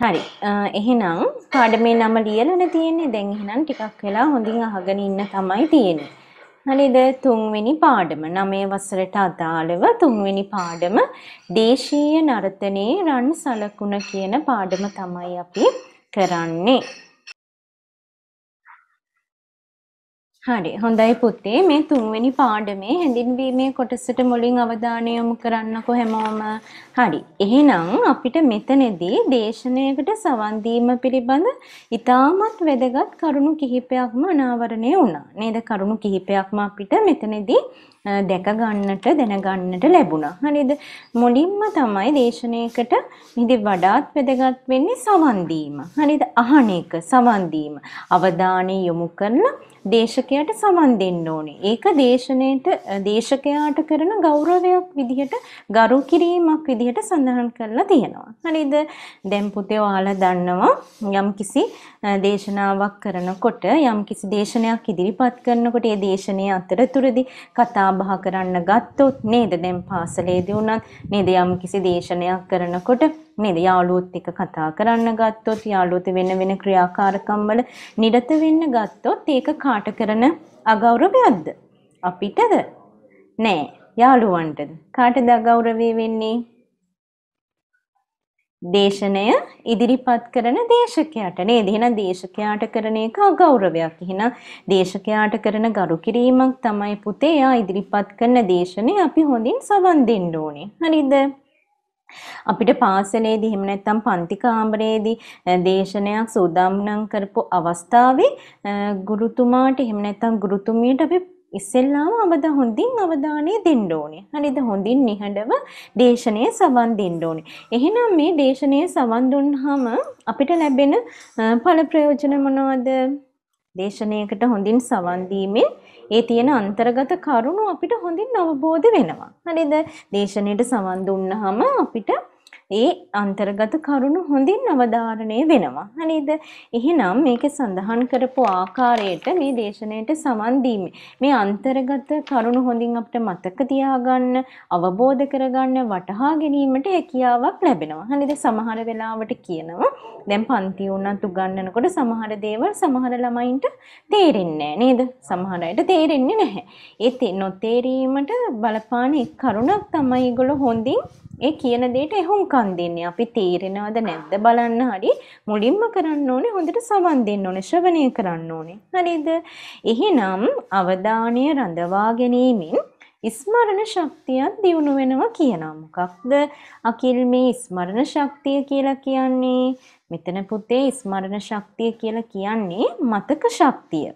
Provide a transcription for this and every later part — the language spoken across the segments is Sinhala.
හරි එහෙනම් පාඩමේ නම ලියලානේ තියෙන්නේ දැන් එහෙනම් ටිකක් වෙලා හොඳින් අහගෙන ඉන්න තමයි තියෙන්නේ හරිද තුන්වෙනි පාඩම නවයේ වසරට අදාළව තුන්වෙනි පාඩම දේශීය නර්තනයේ රන් සලකුණ කියන පාඩම තමයි අපි කරන්නේ හරි හොඳයි පුතේ මේ තුන්වෙනි පාඩමේ හැඳින්වීමේ කොටසට මුලින් අවධානය යොමු කරන්නකො හැමෝම. හරි. එහෙනම් අපිට මෙතනදී දේශනාවකට සවන් දීම පිළිබඳ ඉතාමත් වැදගත් කරුණු කිහිපයක්ම අනාවරණය වුණා. නේද? කරුණු කිහිපයක්ම අපිට මෙතනදී දැක ගන්නට දැනගන්නට ලැබුණා. හරිද? මුලින්ම තමයි දේශනාවකට නිදි වඩාත් වැදගත් වෙන්නේ සවන් දීම. හරිද? අහන එක සවන් දීම. අවධානය යොමු කරලා දේශකයාට සමන් දෙන්න ඕනේ. ඒක දේශනෙට දේශකයාට කරන ගෞරවයක් විදිහට ගරු කිරීමක් විදිහට සඳහන් කරලා තියෙනවා. හරිද? දැන් පුතේ ඔයාලා දන්නවා යම්කිසි දේශනාවක් කරනකොට යම්කිසි දේශනයක් ඉදිරිපත් කරනකොට ඒ දේශනයේ අතරතුරදී කතා කතාබහ කරන්න ගත්තොත් නේද දැන් පාසලේදී වුණත් නේද යම් කිසි දේශනයක් කරනකොට නේද යාළුවොත් එක්ක කතා කරන්න ගත්තොත් යාළුවොත් වෙන වෙන ක්‍රියාකාරකම් වල නිරත වෙන්න ගත්තොත් ඒක කාට කරන අගෞරවයක්ද අපිටද නෑ යාළුවන්ටද කාටද අගෞරවය වෙන්නේ දේශනය ඉදිරිපත් කරන දේශකයාට නේද එහෙනම් දේශකයාට කරන එක අගෞරවයක් එහෙනම් දේශකයාට කරන ගරු කිරීමක් තමයි පුතේ යා ඉදිරිපත් කරන දේශනේ අපි හොඳින් සවන් දෙන්න ඕනේ හරිද අපිට පාසලේදී එහෙම නැත්නම් පන්ති කාමරයේදී දේශනයක් සූදානම් කරපු අවස්ථාවේ ගුරුතුමාට එහෙම නැත්නම් ගුරුතුමියට අපි ඉස්සෙල්ලාම අවද හොඳින් අවධානය දෙන්න ඕනේ. හරිද? හොඳින් නිහඬව දේශනය සවන් දෙන්න ඕනේ. එහෙනම් මේ දේශනය සවන් දුන්නාම අපිට ලැබෙන ඵල ප්‍රයෝජන මොනවද? දේශනයකට හොඳින් සවන් දීමෙන් ඒ තියෙන අන්තර්ගත කරුණු අපිට හොඳින් අවබෝධ වෙනවා. හරිද? දේශනයට සවන් දුන්නාම අපිට ඒ අන්තර්ගත කරුණු හොඳින් අවධාරණය වෙනවා. හරිද? එහෙනම් මේකේ සඳහන් කරපු ආකාරයට මේ දේශනාවට සමන් මේ අන්තර්ගත කරුණු හොඳින් අපිට මතක තියාගන්න, අවබෝධ කරගන්න, වටහා ගැනීමට හැකියාවක් ලැබෙනවා. හරිද? සමහර වෙලාවට කියනවා දැන් පන්ති උනත් උගන්වනකොට සමහර දේවල් සමහර ළමයින්ට තේරෙන්නේ නැහැ නේද? සමහර අයට තේරෙන්නේ නැහැ. ඒ නොතේරීමට බලපාන කරුණක් තමයි ඒගොල්ලෝ හොඳින් ඒ කියන දේට එහුම්කන් දෙන්නේ. අපි තීරෙනවද නැද්ද බලන්න හරි මුලින්ම කරන්න ඕනේ හොඳට සමන් දෙන්න ඕනේ ශ්‍රවණය කරන්න ඕනේ. හරිද? එහෙනම් අවධානය රඳවා ගැනීමෙන් ස්මරණ ශක්තියක් දියුණු වෙනවා කියනවා. මොකක්ද? අකිල් මේ ස්මරණ ශක්තිය කියලා කියන්නේ මෙතන පුතේ ස්මරණ ශක්තිය කියලා කියන්නේ මතක ශක්තිය.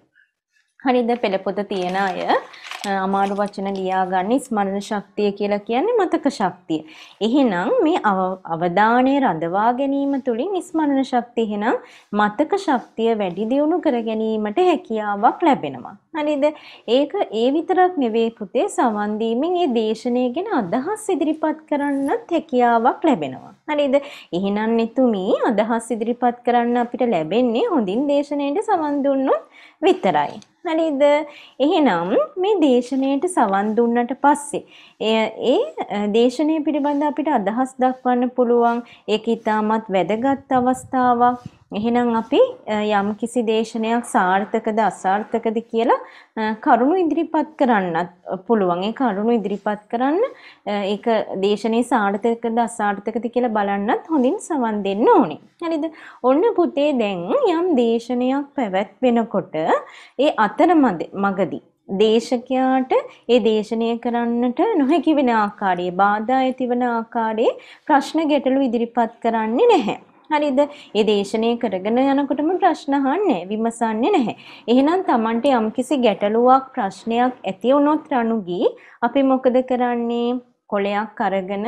හරිද පෙළපොත තියෙන අය අමාරු වචන ලියාගන්න ස්මරණ ශක්තිය කියලා කියන්නේ මතක ශක්තිය. එහෙනම් මේ අවධානය රඳවා ගැනීම තුළින් ස්මරණ ශක්තිය එහෙනම් මතක ශක්තිය වැඩි දියුණු කර ගැනීමට හැකියාවක් ලැබෙනවා. හරිද? ඒක ඒ විතරක් නෙවෙයි පුතේ සවන් දීමෙන් මේ දේශනය ගැන අදහස් ඉදිරිපත් කරන්නත් හැකියාවක් ලැබෙනවා. හරිද? එහෙනම් එතුමී අදහස් ඉදිරිපත් කරන්න අපිට ලැබෙන්නේ හොඳින් දේශනයට සවන් දුන්නොත් විතරයි. හරිද? එහෙනම් මේ දේශනාවට සවන් දුන්නට පස්සේ ඒ දේශනාව පිළිබඳ අපිට අදහස් දක්වන්න පුළුවන් ඒක ඊටමත් වැදගත් අවස්ථාවක්. එහෙනම් අපි යම් කිසි දේශනයක් සාර්ථකද අසාර්ථකද කියලා කරුණු ඉදිරිපත් කරන්නත් පුළුවන්. ඒ කරුණු ඉදිරිපත් කරන්න ඒක දේශනේ සාර්ථකද අසාර්ථකද කියලා බලන්නත් හොඳින් සවන් දෙන්න ඕනේ. හරිද? ඔන්න පුතේ දැන් යම් දේශනයක් පැවැත් වෙනකොට ඒ අතරමැද මගදී දේශකයාට ඒ දේශනය කරන්නට නොහැකි වෙන ආකාරයේ බාධා ඇති වෙන ආකාරයේ ප්‍රශ්න ගැටලු ඉදිරිපත් කරන්නේ නැහැ. හරිද? ඒ දේශනය කරගෙන යනකොටම ප්‍රශ්න අහන්නේ විමසන්නේ නැහැ. එහෙනම් Tamante යම්කිසි ගැටලුවක් ප්‍රශ්නයක් ඇති වුණොත් රණුගී අපි මොකද කරන්නේ? කොලයක් අරගෙන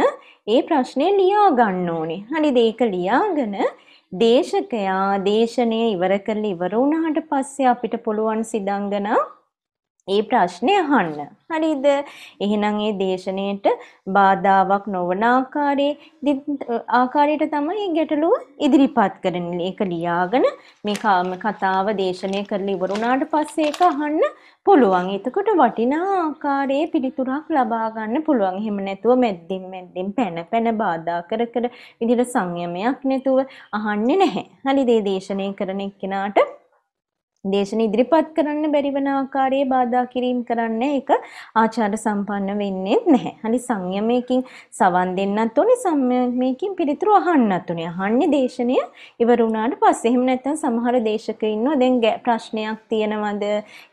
ඒ ප්‍රශ්නේ ලියා ගන්න ඕනේ. හරිද? ඒක ලියාගෙන දේශකයා දේශනය ඉවර කරලා ඉවර වුණාට පස්සේ අපිට පුළුවන් සිදංගනා ඒ ප්‍රශ්නය අහන්න. හරිද? එහෙනම් ඒ දේශනෙට බාධාවක් නොවන ආකාරයේ ආකාරයට තමයි ගැටලුව ඉදිරිපත් කරන්නේ. ඒක ලියාගෙන මේ කතාව දේශනය කරලා ඉවර වුණාට පස්සේ ඒක අහන්න පුළුවන්. එතකොට වටිනා ආකාරයේ පිළිතුරක් ලබා ගන්න පුළුවන්. එහෙම නැතුව මෙද්දින් මෙද්දින් පැන පැන බාධා කර කර විදිහට සංයමයක් නැතුව අහන්නේ නැහැ. හරිද? දේශනය කරන එක්කෙනාට දේශන ඉදිරිපත් කරන්න බැරි වෙන ආකාරයේ බාධා කිරීම කරන්න ඒක ආචාර සම්පන්න වෙන්නේ නැහැ. හරි සංයමයකින් සවන් දෙන්නත් ඕනේ සංයමයකින් පිළිතුරු අහන්නත් ඕනේ. අහන්නේ දේශනය ඉවර වුණාට පස්සේ. එහෙම නැත්නම් සමහර දේශක ඉන්නවා දැන් ප්‍රශ්නයක් තියෙනවද,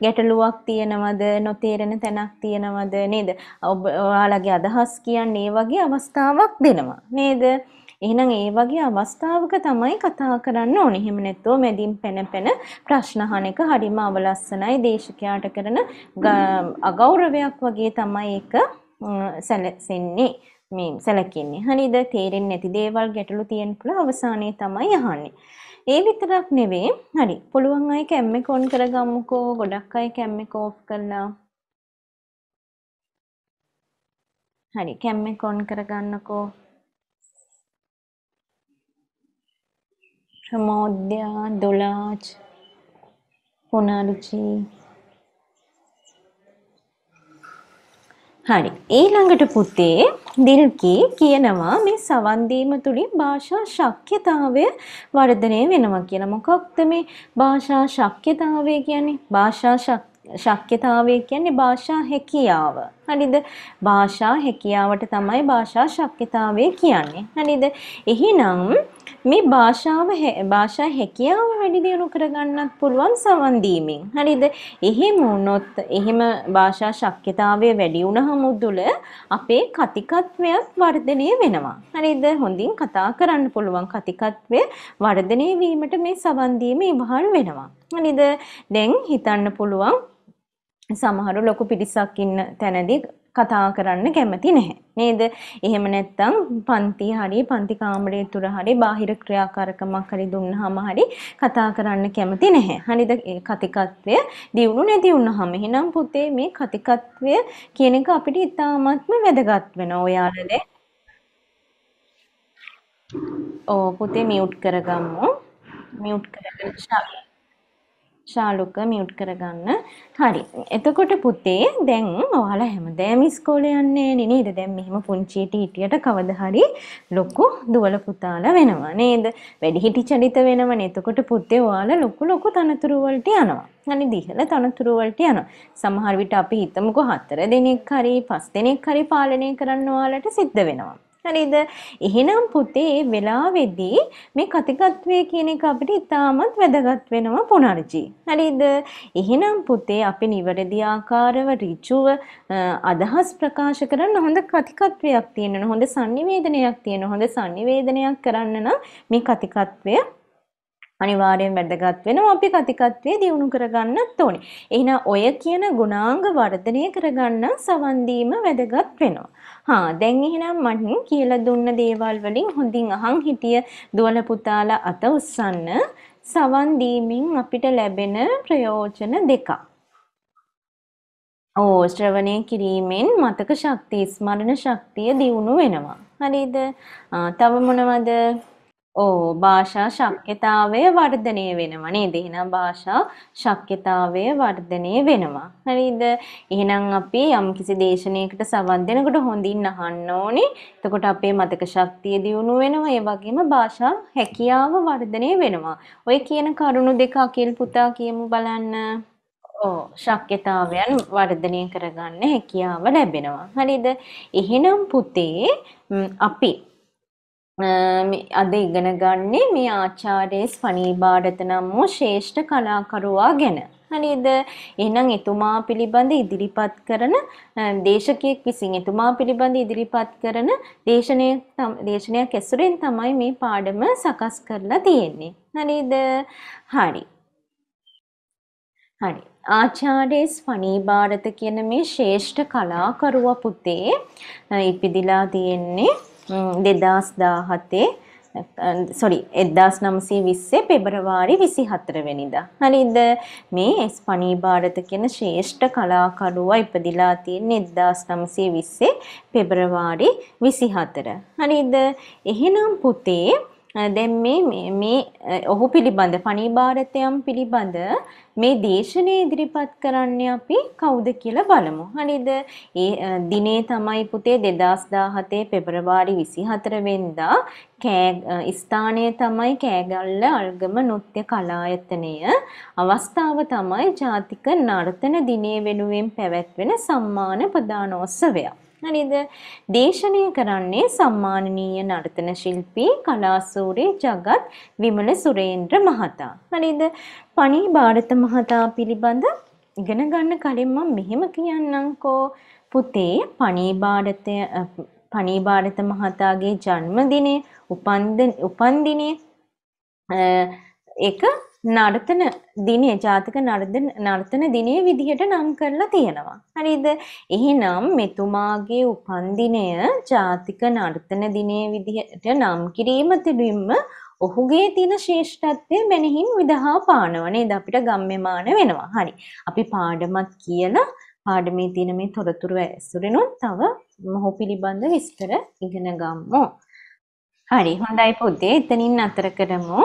ගැටලුවක් තියෙනවද, නොතේරෙන තැනක් තියෙනවද නේද? ඔයාලගේ අදහස් කියන්නේ වගේ අවස්ථාවක් දෙනවා. නේද? එහෙනම් ඒ වගේ අවස්ථාවක තමයි කතා කරන්න ඕනේ. එහෙම නැත්නම් මැදින් පැනපැන ප්‍රශ්න අහන එක හරිම අවලස්සනයි දේශකයාට කරන අගෞරවයක් වගේ තමයි ඒක සැලසෙන්නේ. මේ සැලකෙන්නේ. හරිද? තේරෙන්නේ නැති දේවල් ගැටලු තියෙන පුළ අවසානයේ තමයි අහන්නේ. ඒ විතරක් නෙවෙයි. හරි. පුළුවන් අය කැම් එක ඔන් කරගමුකෝ. ගොඩක් අය කැම් එක ඕෆ් කරලා. හරි. කැම් එක ඔන් කරගන්නකෝ. ප්‍රමෝද්‍යා දොලාජ් පුනරුචි හරි ඊළඟට පුතේ දිල්කි කියනවා මේ සවන් දීම තුලින් භාෂා ශක්්‍යතාවය වර්ධනය වෙනවා කියලා. මොකක්ද මේ භාෂා ශක්්‍යතාවය කියන්නේ? භාෂා ශක්්‍යතාවය කියන්නේ භාෂා හැකියාව. හරිද? භාෂා හැකියාවට තමයි භාෂා ශක්තිතාවය කියන්නේ. හරිද? එහෙනම් මේ භාෂාව භාෂා හැකියාව වැඩි දියුණු කරගන්නත් පුළුවන් සවන් දීමෙන්. හරිද? එහෙම වුණොත් එහෙම භාෂා ශක්තිතාවය වැඩි වුණහම උදුල අපේ කතිකත්වයත් වර්ධනය වෙනවා. හරිද? හොඳින් කතා කරන්න පුළුවන් කතිකත්වය වර්ධනය වීමට මේ සවන් දීම ඉවහල් වෙනවා. හරිද? දැන් හිතන්න පුළුවන් සමහරු ලොකු පිරිසක් ඉන්න තැනදී කතා කරන්න කැමති නැහැ. නේද? එහෙම නැත්නම් පන්ති හරි පන්ති කාමරය තුර හරි බාහිර ක්‍රියාකාරකමක් හරි දුන්නාම හරි කතා කරන්න කැමති නැහැ. හරිද? කතිකත්වය දියුණු නැති වුනහම එහෙනම් පුතේ මේ කතිකත්වය කියන එක අපිට ඉතාමත්ම වැදගත් වෙනවා. ඔයාලනේ. ඕ පුතේ මියුට් කරගමු. මියුට් කරගෙන ශාලා ශාලුක මියුට් කරගන්න. හරි. එතකොට පුතේ දැන් ඔයාලා හැමදාම ඉස්කෝලේ යන්නේ නේද? දැන් මෙහෙම පුංචි ටීටියට කවදා හරි ලොකු දුවල පුතාලා වෙනවා නේද? වැඩිහිටි චරිත වෙනවනේ. එතකොට පුතේ ඔයාලා ලොකු ලොකු තනතුරු වලට යනවා. අනේ දිහල තනතුරු වලට යනවා. සමහර විට අපි හිතමුකෝ හතර දෙනෙක් හරි පස් දෙනෙක් හරි පාලනය කරන්න ඔයාලට සිද්ධ වෙනවා. හරිද? එහෙනම් පුතේ වෙලාවේදී මේ කතිකත්වය කියන එක අපිට ඉතාමත් වැදගත් වෙනවා පුනර්ජි. හරිද? එහෙනම් පුතේ අපි නිවැරදි ආකාරව ඍචුව අදහස් ප්‍රකාශ කරන්න හොඳ කතිකත්වයක් තියෙන්න හොඳ sannivedanayak තියෙන හොඳ sannivedanayak කරන්න නම් මේ කතිකත්වය අනිවාර්යෙන් වැදගත් වෙනවා අපි කතිකත්වයේ දියුණු කරගන්නත් ඕනේ. එහෙනම් ඔය කියන ගුණාංග වර්ධනය කරගන්න සවන් වැදගත් වෙනවා. හා දැන් එහෙනම් මට කියලා දුන්න දේවල් වලින් හොඳින් අහන් හිටිය දුවල පුතාලා අත උස්සන්න සවන් දීමෙන් අපිට ලැබෙන ප්‍රයෝජන දෙකක්. ඕ ශ්‍රවණය කිරීමෙන් මතක ශක්තිය ස්මරණ ශක්තිය දියුණු වෙනවා. හරිද? තව මොනවද ඕ භාෂා ශක්්‍යතාවය වර්ධනය වෙනවා නේද? එහෙනම් භාෂා ශක්්‍යතාවය වර්ධනය වෙනවා. හරිද? එහෙනම් අපි යම්කිසි දේශනයකට සවන් දෙනකොට හොඳින් අහන්න ඕනේ. එතකොට අපේ මතක ශක්තිය දියුණු වෙනවා. ඒ වගේම භාෂා හැකියාව වර්ධනය වෙනවා. ඔය කියන කරුණු දෙක අකිල් පුතා කියමු බලන්න. ඕ ශක්්‍යතාවයන් වර්ධනය කරගන්න හැකියාව ලැබෙනවා. හරිද? එහෙනම් පුතේ අපි අද ඉගෙන ගන්නේ මේ ආචාර්ය ස්පනී බාඩත නම් වූ ශ්‍රේෂ්ඨ කලාකරුවා ගැන. හරිද? එහෙනම් එතුමා පිළිබඳ ඉදිරිපත් කරන දේශකයෙක් විසින් එතුමා පිළිබඳ ඉදිරිපත් කරන දේශනය දේශනයක් ඇසුරෙන් තමයි මේ පාඩම සකස් කරලා තියෙන්නේ. හරිද? හරි. හරි. ආචාර්ය ස්වනී ಭಾರತ කියන මේ ශ්‍රේෂ්ඨ කලාකරුවා පුතේ ඉපිදිලා තියෙන්නේ දෙදස් දාහතේ සොරි එදදාස් නම්සේ විස්සේ පෙබරවාරි විසි හතරවෙනිද. හරිද මේ එස් පනී භාරත කියෙන ශ්‍රේෂ්ඨ කලාකරුවා ඉපදිලා තියෙන් එදදාස් නම්සේ විස්සේ පෙබරවාරි විසි හතර. හරිද එහෙනම් පුතේ දැන් මේ මේ ඔහු පිළිබඳ පණී භාරතයම් පිළිබඳ මේ දේශනය ඉදිරිපත් කරන්නේ අපි කවුද කියලා බලමු. හරිද? ඒ දිනේ තමයි පුතේ 2017 පෙබරවාරි 24 වෙනිදා කෑ ස්ථානය තමයි කෑගල්ල අල්ගම නෘත්‍ය කලායතනය. අවස්ථාව තමයි ජාතික නර්තන දිනේ වෙනුවෙන් පැවැත්වෙන සම්මාන ප්‍රදානෝත්සවයක්. නේද? දේශනය කරන්නේ සම්මානනීය නර්තන ශිල්පී කලාසූරේ ජගත් විමල සුරේන්ද්‍ර මහතා. හරිද? පණී ಭಾರತ මහතා පිළිබඳ ඉගෙන ගන්න කලින් මම මෙහෙම කියන්නම්කෝ. පුතේ පණී ಭಾರතය පණී ಭಾರත මහතාගේ ජන්මදිනේ උපන්දිනේ ඒක නර්තන දිනේ ජාතික නර්තන නර්තන දිනේ විදිහට නම් කරලා තියෙනවා. හරිද? එහෙනම් මෙතුමාගේ උපන්දිනය ජාතික නර්තන දිනේ විදිහට නම් කිරීම තුළින්ම ඔහුගේ තියෙන ශ්‍රේෂ්ඨත්වය මැනහින් විදහා පානවා නේද? අපිට ගම්ම්‍යමාන වෙනවා. හරි. අපි පාඩමත් කියලා පාඩමේ තියෙන මේ තොරතුරු ඇසුරෙනුත් තව මොහු පිළිබඳ විස්තර ඉගෙන ගමු. හරි හොඳයි පුතේ එතනින් අතර කරමු.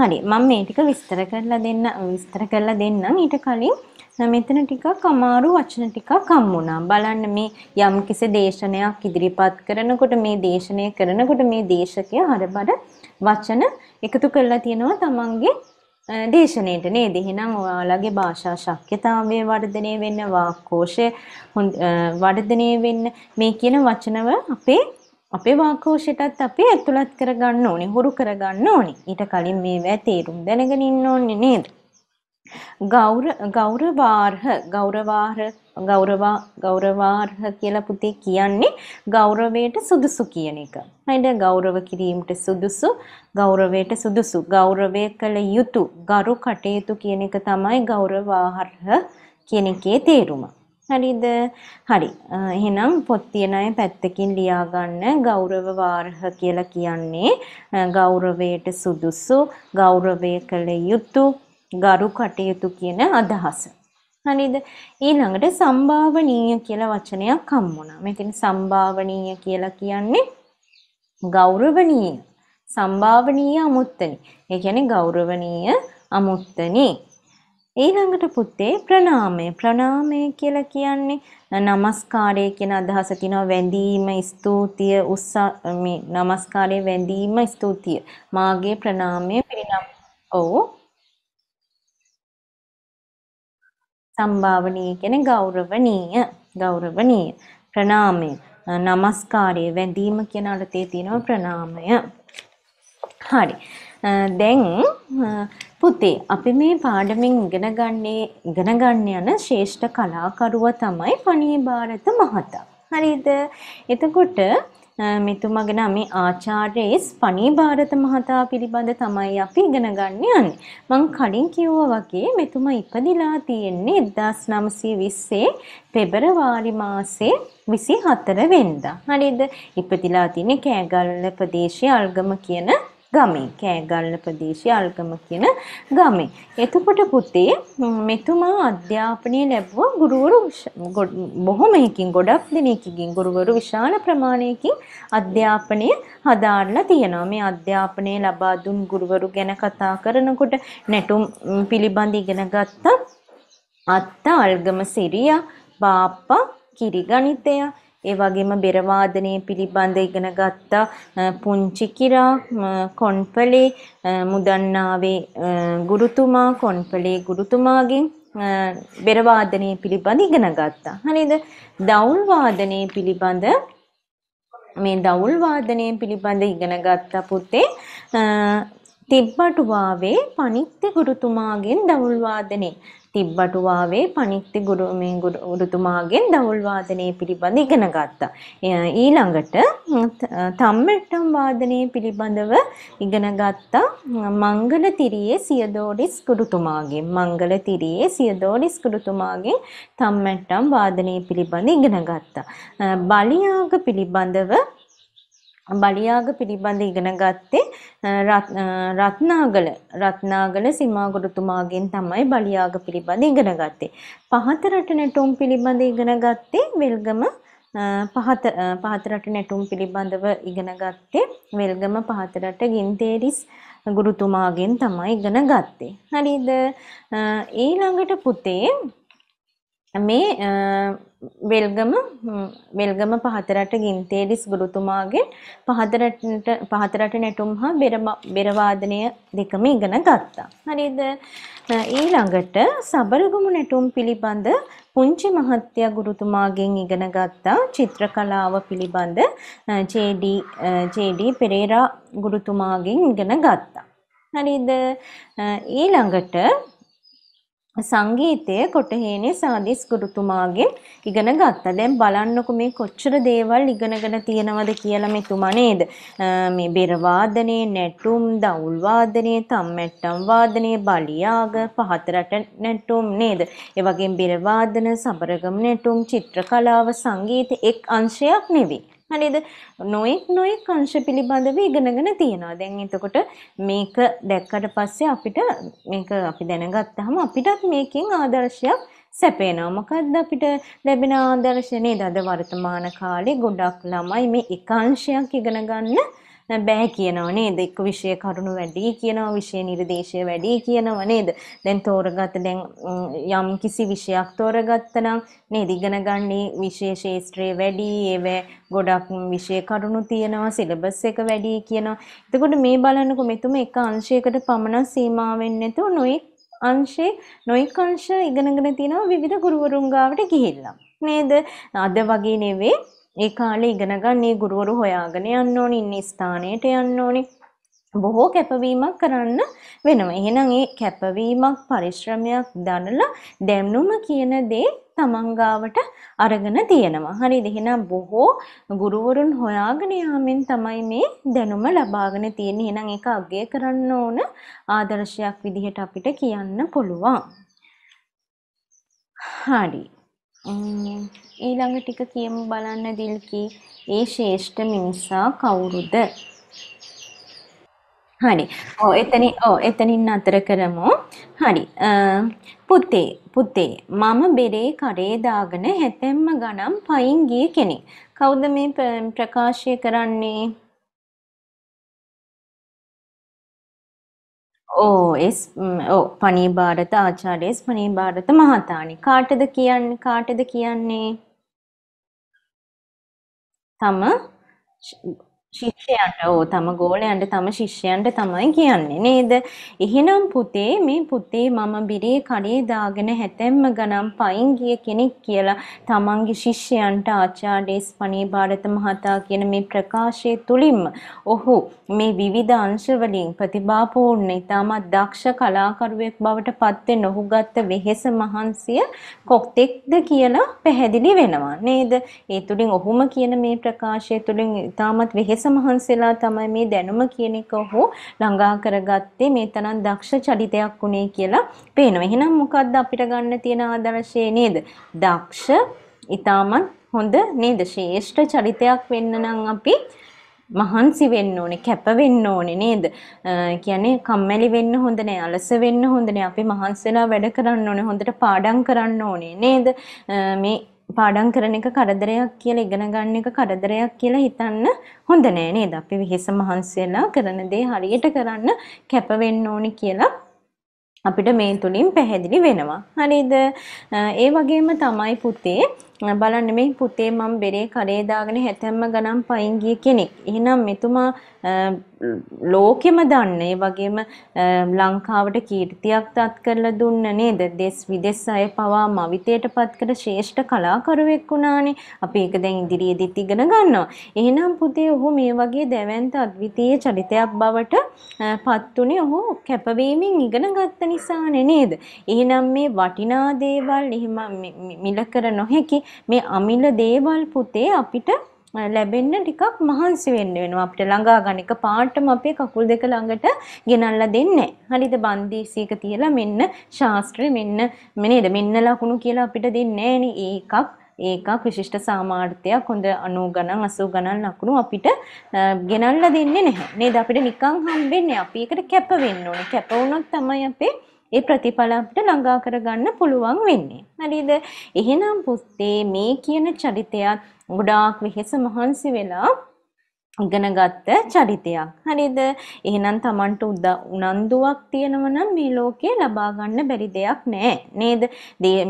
හරි මම මේ ටික විස්තර කරලා දෙන්න විස්තර කරලා දෙන්නම් ඊට කලින් මෙතන ටිකක් අමාරු වචන ටිකක් හම්බුණා. බලන්න මේ යම් කිසි දේශනයක් ඉදිරිපත් කරනකොට මේ දේශනය කරනකොට මේ දේශකය හරබර වචන එකතු කරලා තියෙනවා තමන්ගේ දේශනයට නේද? එහෙනම් ඔයාලගේ භාෂා ශක්්‍යතාවය වර්ධනය වෙන්න, වාක්කෝෂය වර්ධනය වෙන්න මේ කියන වචනව අපේ අපේ වාක්‍රෝෂයටත් අපි ඇතුළත් කරගන්න ඕනේ හුරු කරගන්න ඕනේ. ඊට කලින් මේවා තේරුම් දැනගෙන ඉන්න ඕනේ නේද? ගෞර ගෞරවාර්හ ගෞරවාර්හ ගෞරවා ගෞරවාර්හ කියලා පුතේ කියන්නේ ගෞරවයට සුදුසු කියන එක. හයිද ගෞරව කිරීමට සුදුසු ගෞරවයට සුදුසු ගෞරවය කළ යුතු ගරු කටයුතු කියන එක තමයි ගෞරවාර්හ කියන එකේ තේරුම. හරිද? හරි. එහෙනම් පොත් තියන අය පැත්තකින් ලියා ගන්න ගෞරව වාරහ කියලා කියන්නේ ගෞරවයට සුදුසු, ගෞරවය කළ යුතු, ගරු කටයුතු කියන අදහස. හරිද? ඊළඟට සම්භාවනීය කියලා වචනයක් හම් වුණා. මෙතන සම්භාවනීය කියලා කියන්නේ ගෞරවණීය, සම්භාවනීය අමුත්තනි. ඒ කියන්නේ ගෞරවණීය අමුත්තනි. ඊළඟට පුතේ ප්‍රණාමය ප්‍රණාමය කියලා කියන්නේ নমස්කාරය කියන අදහස තියෙනවා වැඳීම ස්තුතිය උස්ස මේ নমස්කාරය වැඳීම ස්තුතිය මාගේ ප්‍රණාමය පිරිනම් ඔව් සම්භාවනීය කියන්නේ ගෞරවණීය ගෞරවණීය ප්‍රණාමය নমස්කාරය වැඳීම කියන අර්ථයේ තියෙනවා ප්‍රණාමය හරි දැන් පුතේ අපි මේ පාඩමින් ඉගෙන ගන්නේ ඉගෙන ගන්න යන ශ්‍රේෂ්ඨ කලාකරුවා තමයි පණී ಭಾರತ මහතා. හරිද? එතකොට මෙතුමගේ නම ආචාර්ය එස් පණී ಭಾರತ මහතා පිළිබඳ තමයි අපි ඉගෙන ගන්න යන්නේ. මං කලින් කිව්වා වගේ මෙතුමා ඉපදිලා තියෙන්නේ 1920 පෙබරවාරි මාසේ 24 වෙනිදා. හරිද? ඉපදිලා තියෙන්නේ කෑගල්ල ප්‍රදේශයේ අල්ගම කියන ගමේ කෑගල්ල ප්‍රදේශයේ අල්ගම කියන ගමේ. එතකොට පුතේ මෙතුමා අධ්‍යාපනය ලැබුවා ගුරුවරු බොහොමයකින් ගොඩක් දෙනෙක්ගෙන් ගුරුවරු විශාල ප්‍රමාණයකින් අධ්‍යාපනය හදාරලා තියෙනවා. මේ අධ්‍යාපනය ලබා දුන් ගුරුවරු ගැන කතා කරනකොට නැටුම් පිළිබඳ ඉගෙන ගත්තා අත්ත අල්ගම සිරියා බාප්පා කිරිගණිතය ඒ වගේම බෙර වාදනය පිළිබඳ ඉගෙන ගත්තා පුංචි කිරා කොන්පලේ මුදන්නාවේ ගුරුතුමා කොන්පලේ ගුරුතුමාගෙන් බෙර වාදනය පිළිබඳ ඉගෙන ගත්තා. හරිද? දවුල් වාදනය පිළිබඳ මේ දවුල් වාදනය පිළිබඳ ඉගෙන ගත්තා පුතේ තිබ්බටුවාවේ පණිත්ති ගුරුතුමාගෙන් දවුල් වාදනය තිබ්බටුවාවේ පණික්ති ගුරු මේ ගුරුතුමාගෙන් දවුල් වාදනය පිළිබඳ ඉගෙන ගත්තා. ඊළඟට තම්මැට්ටම් වාදනය පිළිබඳව ඉගෙන ගත්තා මංගල තිරියේ සියදෝඩිස් ගුරුතුමාගෙන්. මංගල තිරියේ සියදෝඩිස් ගුරුතුමාගෙන් තම්මැට්ටම් වාදනය පිළිබඳ ඉගෙන ගත්තා. බලියාග පිළිබඳව බලියාග පිළිබඳ ඉගෙන ගත්තේ රත්නාගල රත්නාගල සීමාගුරුතුමාගෙන් තමයි බලියාග පිළිබඳ ඉගෙන ගත්තේ. පහතරට නැටුම් පිළිබඳ ඉගෙන ගත්තේ වෙල්ගම පහත පහතරට නැටුම් පිළිබඳව ඉගෙන ගත්තේ වෙල්ගම පහතරට ගින්තේරිස් ගුරුතුමාගෙන් තමයි ඉගෙන ගත්තේ. හරිද? ඊළඟට පුතේ මේ වෙල්ගම වෙල්ගම පහතරට ගින්තේලිස් ගුරුතුමාගේ පහතරට පහතරට නැටුම් හා බෙරවාදනය දෙකම ඉගෙන ගත්තා. හරිද? ඊළඟට සබරගමු නැටුම් පිළිබඳ පුංචි මහත්තයා ගුරුතුමාගෙන් ඉගෙන ගත්තා චිත්‍ර කලාව පිළිබඳ ජේ.ඩී ජේ.ඩී පෙරේරා ගුරුතුමාගෙන් ඉගෙන ගත්තා. හරිද? ඊළඟට සංගීතය කොටහේනේ සාදිස් ගුරුතුමාගෙන් ඉගෙන ගත්තා. දැන් බලන්නකො මේ කොච්චර දේවල් ඉගෙනගෙන තියෙනවද කියලා මෙතුමා නේද? මේ බෙර වාදනයේ නැටුම්, දවුල් වාදනයේ, තම්මැට්ටම් වාදනයේ, බලියාග, පහතරට නැටුම් නේද? ඒ වගේම බෙර වාදන, සබරගම් නැටුම්, චිත්‍ර කලාව, සංගීත එක් අංශයක් නෙවෙයි. හරිද? නොඑක් නොඑක් අංශ පිළිබඳව ඉගෙනගෙන තියෙනවා. දැන් එතකොට මේක දැක්කට පස්සේ අපිට මේක අපි දැනගත්තාම අපිටත් මේකෙන් ආදර්ශයක් සැපේනවා. මොකද්ද අපිට ලැබෙන ආදර්ශනේ දද වර්තමාන කාලේ ගොඩක් ළමයි මේ එකාංශයක් ඉගෙන ගන්න දැන් බෑ කියනව නේද? එක්ක විෂය කරුණු වැඩි කියනවා, විෂය නිර්දේශය වැඩි කියනව නේද? දැන් තෝරගත්ත දැන් යම් කිසි විෂයක් තෝරගත්තනම් නේද ඉගෙන ගන්නේ විෂය ශාස්ත්‍රයේ වැඩි, ඒවැ ගොඩක් විෂය කරුණු තියෙනවා, සිලබස් එක වැඩි කියනවා. එතකොට මේ බලන්නකො මෙතුම එක අංශයකට පමණක් සීමා වෙන්නේ නැතුව නොඑක් අංශේ නොඑක් අංශ ඉගෙනගෙන තියෙනවා විවිධ ගුරුවරුන් ගාවට ගිහිල්ලා. නේද? අද වගේ නෙවෙයි ඒ කාලේ ඉගෙන ගන්න ඒ ගුරුවරු හොයාගෙන යන්න ඕනේ ඉන්න ස්ථානයට යන්න ඕනේ බොහෝ කැපවීමක් කරන්න වෙනවා. එහෙනම් ඒ කැපවීමක් පරිශ්‍රමයක් දනලා දැනුම කියන දේ තමන් ගාවට අරගෙන තියෙනවා. හරිද? එහෙනම් බොහෝ ගුරුවරුන් හොයාගෙන යාමෙන් තමයි මේ දැනුම ලබාගෙන තියෙන්නේ. එහෙනම් ඒක අගය කරන්න ඕන ආදර්ශයක් විදිහට අපිට කියන්න පුළුවන්. හරි. ඊළඟ ටික කියමු බලන්න දිල්කි. ඒ ශ්‍රේෂ්ඨ මිනිසා කවුරුද? හරි. ඔව් එතනින් ඔව් එතනින් නතර කරමු. හරි. පුතේ පුතේ මම බෙරේ කරේ දාගෙන හැතැම්ම ගණන් පයින් ගිය කෙනෙක්. කවුද මේ ප්‍රකාශය කරන්නේ? ඕ එස් ඕ පනී භාරත ආචාර්ය එස් පනී භාරත මහතානි කාටද කියන්නේ කාටද කියන්නේ තම ශිෂ්‍යයන්ට ඕ තම ගෝලයන්ට තම ශිෂ්‍යයන්ට තමයි කියන්නේ නේද. එහෙනම් පුතේ මේ පුතේ මම බිරේ කඩේ දාගෙන හැතැම්ම ගනම් පයින් ගිය කෙනෙක් කියලා තමන්ගේ ශිෂ්‍යයන්ට ආචාර්යස් පණී භාරත මහතා කියන මේ ප්‍රකාශය තුලින්ම ඔහු මේ විවිධ අංශ වලින් ප්‍රතිභාපූර්ණ ඉතාමත් දක්ෂ කලාකරුවෙක් බවට පත් වෙන ඔහු ගත්ත වෙහෙස මහන්සිය කොක්තෙක්ද කියලා පැහැදිලි වෙනවා නේද. ඒ තුලින් ඔහුම කියන මේ ප්‍රකාශය තුලින් ඉතාමත් වෙහෙස මෙලෙස මහන්සිලා තමයි මේ දැනුම කියන එක ඔහු ළඟා කරගත්තේ මේ තරම් දක්ෂ චරිතයක් උනේ කියලා පේනවා. එහෙනම් මොකද්ද අපිට ගන්න තියෙන ආදර්ශය නේද? දක්ෂ ඉතාමත් හොඳ නේද ශ්‍රේෂ්ඨ චරිතයක් වෙන්න නම් අපි මහන්සි වෙන්න ඕනේ කැප වෙන්න ඕනේ නේද? කියන්නේ කම්මැලි වෙන්න හොඳ නෑ අලස වෙන්න හොඳ නෑ අපි මහන්සිලා වැඩ කරන්න ඕනේ හොඳට පාඩම් කරන්න ඕනේ නේද? මේ පාඩම් කරන එක කරදරයක් කියලා ඉගෙන ගන්න එක කරදරයක් කියලා හිතන්න හොඳ නෑ නේද? අපි විහිස මහන්සියලා කරන දේ හරියට කරන්න කැප වෙන්න ඕනි කියලා අපිට මේ තුලින් පැහැදිලි වෙනවා. හරිද? ඒ වගේම තමයි පුතේ බලන්න මේ පුතේ මම බෙරේ කරේ දාගෙන හැතැම්ම ගණන් පයින් ගිය කෙනෙක්. එහෙනම් මෙතුමා ලෝකෙම දන්න. ඒ වගේම ලංකාවට කීර්තියක් අත් කරලා දුන්න නේද? දෙස් විදෙස් අය පවා මවිතයටපත් කර ශ්‍රේෂ්ඨ කලාකරුවෙක් වුණානේ. අපි ඒක දැන් ඉදිරියේදීත් ඉගෙන ගන්නවා. එහෙනම් පුතේ ඔහු මේ වගේ දැවැන්ත අද්විතීය චරිතයක් බවට පත් උනේ ඔහු කැපවීමෙන් ඉගෙන ගත්ත නිසානේ නේද? එහෙනම් මේ වටිනා දේවල් එහෙම මිල කර නොහැකි මේ අමිල දේවල් පුතේ අපිට ලැබෙන්න ටිකක් මහන්සි වෙන්න වෙනවා අපිට ළඟා ගන්න එක පාටම අපේ කකුල් දෙක ළඟට ගෙනල්ලා දෙන්නේ. හරිද? බන්දීසීක තියලා මෙන්න ශාස්ත්‍රය මෙන්න නේද? මෙන්න ලකුණු කියලා අපිට දෙන්නේ නෑනේ. ඒකක් ඒකක් විශිෂ්ට සාමාර්ථයක් හොඳ 90 ගණන් 80 ගණන් ලකුණු අපිට ගෙනල්ලා දෙන්නේ නැහැ. නේද? අපිට නිකන් හම්බෙන්නේ. අපි ඒකට කැප වෙන්න ඕනේ. කැප වුණොත් තමයි අපේ ඒ ප්‍රතිඵල අපිට ළඟා කරගන්න පුළුවන් වෙන්නේ. හරිද? එහෙනම් පුතේ මේ කියන චරිතයත් ගොඩාක් වෙහෙස මහන්සි වෙලා ඉගෙනගත්ත චරිතයක්. හරිද? එහෙනම් Tamanට උනන්දුවක් තියෙනවනම් මේ ලෝකේ ලබා ගන්න බැරි දෙයක් නෑ. නේද?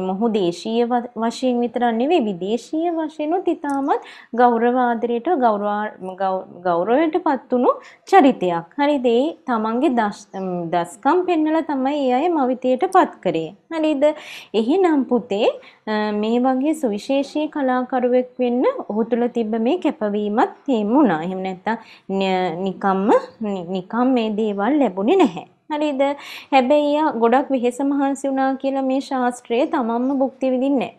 මොහු දේශීය වශයෙන් විතරක් නෙවෙයි විදේශීය වශයෙන්ුත් ඉතාමත් ගෞරව ආදරයට ගෞරවයටපත් වුණු චරිතයක්. හරිද? Tamanගේ දස්කම් පෙන්නලා තමයි ඒ අය මවිතයටපත් කරේ. හරිද? එහෙනම් පුතේ මේ වගේ සුවිශේෂී කලාකරුවෙක් වෙන්න ඔහු තුල තිබ්බ මේ කැපවීමත් තේමුණා. එහෙම නැත්නම් නිකම්ම නිකම් මේ දේවල් ලැබුණේ නැහැ. හරිද? හැබැයි යා ගොඩක් වෙහෙස මහන්සි වුණා කියලා මේ ශාස්ත්‍රයේ තමන්ම භුක්ති විඳින්නේ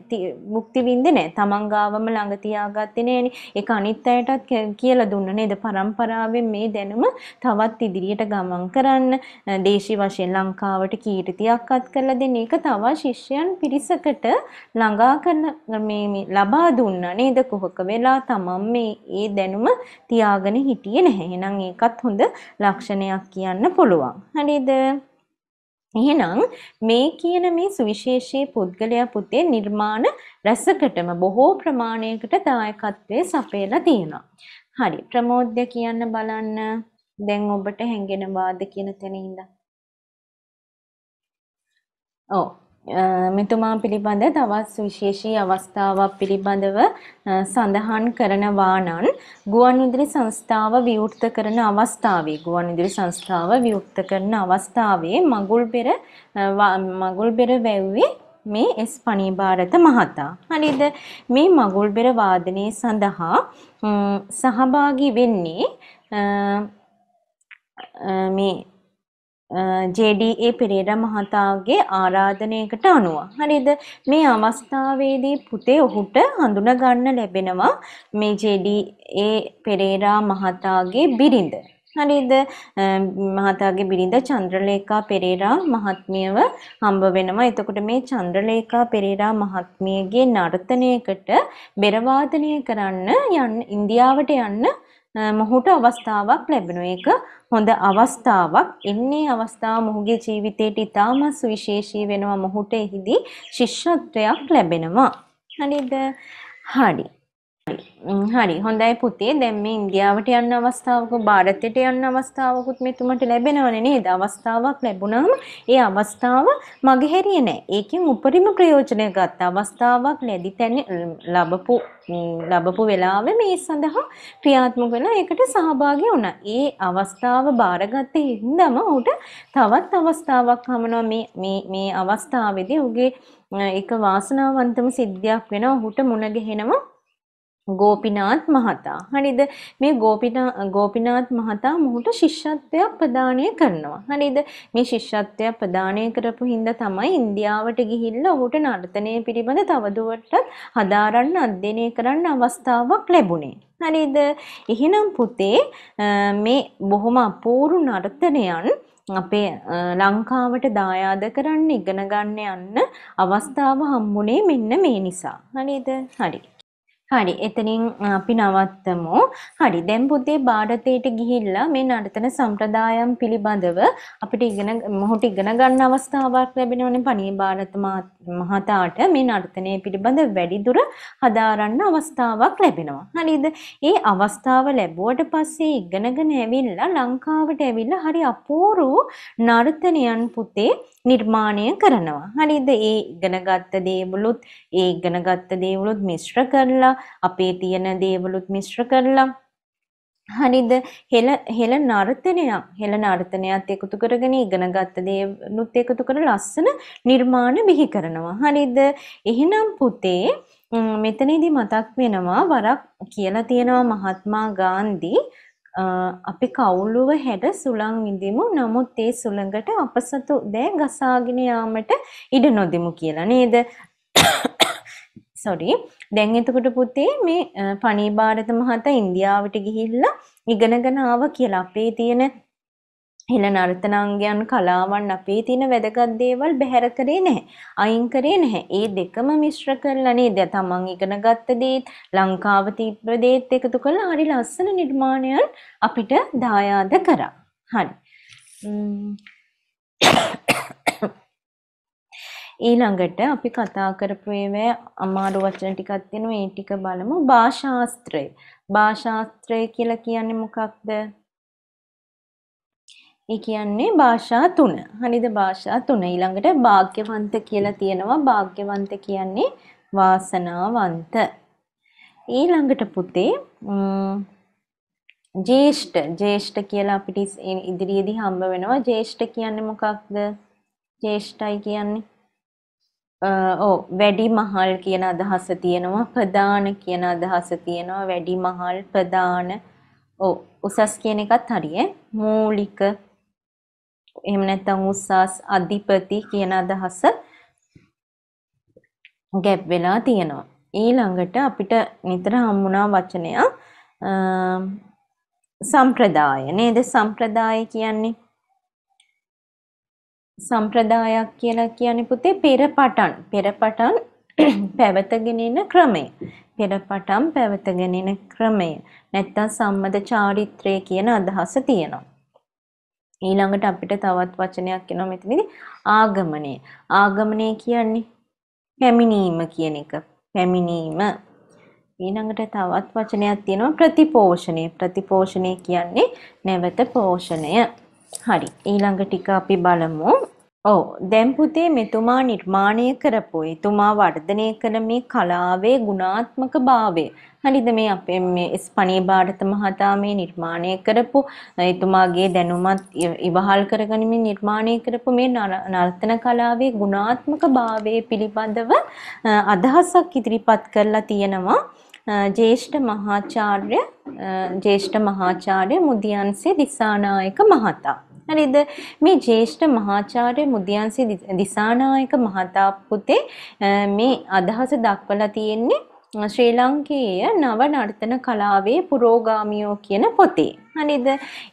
භුක්ති විඳින්නේ නැහැ. තමන් ගාවම ළඟ තියාගත්තේ නෑනේ. ඒක අනිත් අයටත් කියලා දුන්න නේද? પરම්පරාවෙන් මේ දැනුම තවත් ඉදිරියට ගමන් කරන්න, දේශී වශයෙන් ලංකාවට කීර්තියක්වත් කරලා දෙන එක තව ශිෂ්‍යයන් පිරිසකට ළඟා කරන මේ ලබා දුන්නා නේද? කොහක වෙලා තමන් මේ ඒ දැනුම තියාගෙන හිටියේ නැහැ. එහෙනම් ඒකත් හොඳ ලක්ෂණයක් කියන්න පුළුවන්. හරි නේද? එහෙනම් මේ කියන මේ සුවිශේෂී පුද්ගලයා පුතේ නිර්මාණ රසකටම බොහෝ ප්‍රමාණයකට දායකත්වයේ සපයලා තියෙනවා. හරි ප්‍රමෝද්‍ය කියන්න බලන්න දැන් ඔබට හැඟෙනවාද කියන තැන ඉඳන්. ඔව් මෙතුමා පිළිබඳ තවත් සුවිශේෂී අවස්ථාවක් පිළිබඳව සඳහන් කරනවා නම් ගුවන් විදුලි සංස්ථාව විවෘත කරන අවස්ථාවේ ගුවන් විදුලි සංස්ථාව විවෘත කරන අවස්ථාවේ මගුල් පෙර මගුල් පෙර වැව්වේ මේ එස් පණී ಭಾರತ මහතා. හරිද? මේ මගුල් පෙර වාදනයේ සඳහා සහභාගී වෙන්නේ මේ ජේ.ඩී.ඒ. පෙරේරා මහතාගේ ආරාධනයකට අනුව හරිද මේ අවස්ථාවේදී පුතේ ඔහුට හඳුනා ගන්න ලැබෙනවා මේ ජේ.ඩී.ඒ. පෙරේරා මහතාගේ බිරිඳ හරිද මහතාගේ බිරිඳ චන්ද්‍රලේඛා පෙරේරා මහත්මියව හම්බ වෙනවා එතකොට මේ චන්ද්‍රලේඛා පෙරේරා මහත්මියගේ නර්තනයකට බෙරවාදනය කරන්න යන්න ඉන්දියාවට යන්න මොහුට අවස්ථාවක් ලැබෙනවා. ඒක හොඳ අවස්ථාවක්. එන්නේ අවස්ථාව මොහුගේ ජීවිතයට ඉතාම සුවිශේෂී වෙනවා. මොහුට එහිදී ශිෂ්‍යත්වයක් ලැබෙනවා. හරිද? හරි. හරි හොඳයි පුතේ දැන් මේ ඉන්දියාවට යන්න අවස්ථාවක ಭಾರತයට යන්න අවස්ථාවකුත් මෙතුමට ලැබෙනවනේ නේද අවස්ථාවක් ලැබුණාම ඒ අවස්ථාව මගහැරියේ නැහැ ඒකෙන් උපරිම ප්‍රයෝජනය ගත්ත අවස්ථාවක් ලැබි තැන ලැබපු ලැබපු වෙලාවේ මේ සඳහා ක්‍රියාත්මක වෙලා ඒකට සහභාගී වුණා ඒ අවස්ථාව බාරගත්තේ හින්දාම ඌට තවත් අවස්ථාවක් හමනවා මේ මේ මේ අවස්ථාවේදී ඌගේ එක වාසනාවන්තම සිද්ධියක් වෙනවා ඌට මුණ ගැහෙනවා ගෝපිනාත් මහතා. හරිද? මේ ගෝපිනා ගෝපිනාත් මහතා මොහුට ශිෂ්‍යත්වය ප්‍රදානය කරනවා. හරිද? මේ ශිෂ්‍යත්වය ප්‍රදානය කරපු හින්දා තමයි ඉන්දියාවට ගිහිල්ලා ඔහුට නර්තනය පිළිබඳ තවදුරටත් හදාරන්න අධ්‍යයනය කරන්න අවස්ථාවක් ලැබුණේ. හරිද? එහෙනම් පුතේ මේ බොහොම අපූර්ව නර්තනයන් අපේ ලංකාවට දායාද කරන්න ඉගෙන ගන්න යන්න අවස්ථාව හම්බුනේ මෙන්න මේ නිසා. හරිද? හරි. හරි එතනින් අපි නවත්තමු. හරි දැන් පුතේ ಭಾರತයට ගිහිල්ලා මේ නර්තන සම්ප්‍රදායන් පිළිබඳව අපිට ඉගෙන මොහොත ඉගෙන ගන්න අවස්ථාවක් ලැබෙනවනේ පණියේ ಭಾರತ මහතාට මේ නර්තනය පිළිබඳ වැඩිදුර හදාරන්න අවස්ථාවක් ලැබෙනවා. හරිද? ඒ අවස්ථාව ලැබුවට පස්සේ ඉගෙනගෙන ඇවිල්ලා ලංකාවට ඇවිල්ලා හරි අපූර්ව නර්තනයන් පුතේ නිර්මාණය කරනවා. හරිද? ඒ ඉගෙනගත්ත දේවලුත් ඒ ඉගෙනගත්ත දේවලුත් මිශ්‍ර කරලා අපේ තියෙන දේවලුත් මිශ්‍ර කරලා හරිද හෙළ හෙළ නර්තනයක් හෙළ නර්තනයත් එකතු කරගෙන ඉගෙනගත්ත දේනුත් එකතු කර ලස්සන නිර්මාණ බිහි කරනවා හරිද එහෙනම් පුතේ මෙතනදී මතක් වෙනවා වරක් කියලා තියෙනවා මහත්මා ගාන්ධි අපි කවුළුව හැර සුළං විඳිමු. නමුත් ඒ සුළඟට අපසතු දෑ ගසාගෙන යාමට ඉඩ නොදෙමු කියලා නේද? සොරි. දැන් එතකොට පුතේ මේ පණී භාරත මහතා ඉන්දියාවට ගිහිල්ලා ඉගෙනගෙන ආවා කියලා අපේ තියෙන හෙළ නර්තනාංගයන් කලාවන් අපේ තියෙන වැදගත් දේවල් බැහැර කරේ නැහැ. අයින් කරේ නැහැ. ඒ දෙකම මිශ්‍ර කරලා නේද තමන් ඉගෙන ගත්ත දේත් ලංකාව තිබ්බ දේත් එකතු කරලා හරි ලස්සන නිර්මාණයන් අපිට දායාද කරා. හරි. ඊළඟට අපි කතා කරපු ඒවා අමාරු වචන ටිකක් තියෙනවා ඒ ටික බලමු භාෂාස්ත්‍රය. භාෂාස්ත්‍රය කියලා කියන්නේ මොකක්ද? ඒ කියන්නේ භාෂා තුන. හරිද? භාෂා තුන. ඊළඟට වාග්යවන්ත කියලා තියෙනවා. වාග්යවන්ත කියන්නේ වාසනාවන්ත. ඊළඟට පුතේ ජේෂ්ඨ ජේෂ්ඨ කියලා අපිට ඉදිරියේදී හම්බ වෙනවා. ජේෂ්ඨ කියන්නේ මොකක්ද? ජේෂ්ඨයි කියන්නේ ඕ වැඩි මහල් කියන අදහස තියෙනවා ප්‍රධාන කියන අදහස තියෙනවා වැඩි මහල් ප්‍රධාන ඕ උසස් කියන එකත් හරිය මූලික එහෙම නැත්නම් උසස් අධිපති කියන අදහස ගැප් වෙලා තියෙනවා. ඊළඟට අපිට නිතර හම්බුණා වචනය සම්ප්‍රදාය නේද සම්ප්‍රදාය කියන්නේ සම්ප්‍රදායක් කියලා කියන්නේ පුතේ පෙරපටන් පෙරපටන් පැවතගෙන එන ක්‍රමය පෙරපටන් පැවතගෙන එන ක්‍රමය නැත්තම් සම්මත චාරිත්‍රය කියන අදහස තියෙනවා ඊළඟට අපිට තවත් වචනයක් එනවා මෙතනදී ආගමනය. ආගමනය කියන්නේ පැමිණීම කියන එක. පැමිණීම. ඊළඟට තවත් වචනයක් තියෙනවා ප්‍රතිපෝෂණය. ප්‍රතිපෝෂණය කියන්නේ නැවත පෝෂණය. හරි. ඊළඟ ටික අපි බලමු. ඔව් දැන් පුතේ මෙතුමා නිර්මාණය කරපු එතුමා වර්ධනය කරන මේ කලාවේ ගුණාත්මක භාවය හරිද මේ අපේ මේ ස්පනී භාරත මහතා මේ නිර්මාණය කරපු එතුමාගේ දැනුමත් ඉවහල් කරගනිමින් නිර්මාණය කරපු මේ නර්තන කලාවේ ගුණාත්මක භාවයේ පිළිබඳව අදහසක් ඉදිරිපත් කරලා තියෙනවා ජේෂ්ඨ මහාචාර්ය ජේෂ්ඨ මහාචාර්ය මුදියන්සේ දිසානායක මහතා හරිද මේ ජ්‍යෙෂ්ඨ මහාචාර්ය මුදියන්සි දිසානායක මහතා පුතේ මේ අදහස දක්වලා තියෙන්නේ ශ්‍රී ලංකේය නව නර්තන කලාවේ පුරෝගාමියෝ කියන පොතේ හරිද?